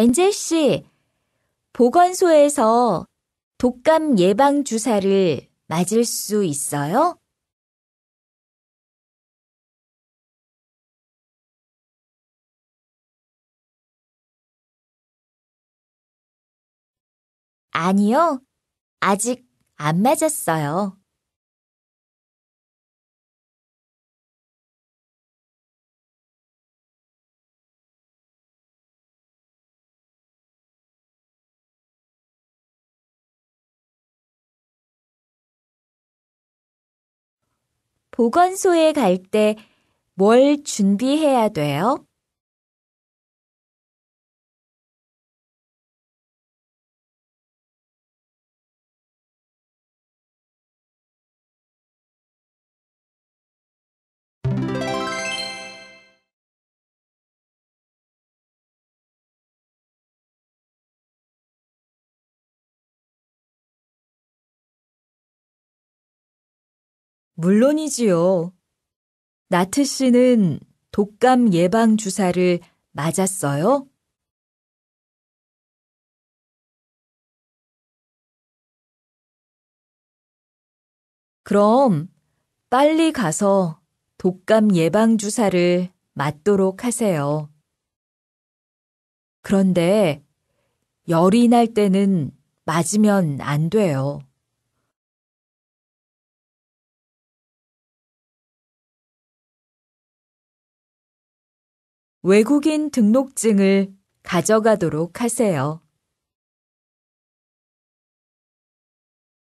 엔젤 씨, 보건소에서 독감 예방 주사를 맞을 수 있어요? 아니요, 아직 안 맞았어요. 보건소에 갈 때 뭘 준비해야 돼요? 물론이지요. 나트 씨는 독감 예방 주사를 맞았어요? 그럼 빨리 가서 독감 예방 주사를 맞도록 하세요. 그런데 열이 날 때는 맞으면 안 돼요. 외국인 등록증을 가져가도록 하세요.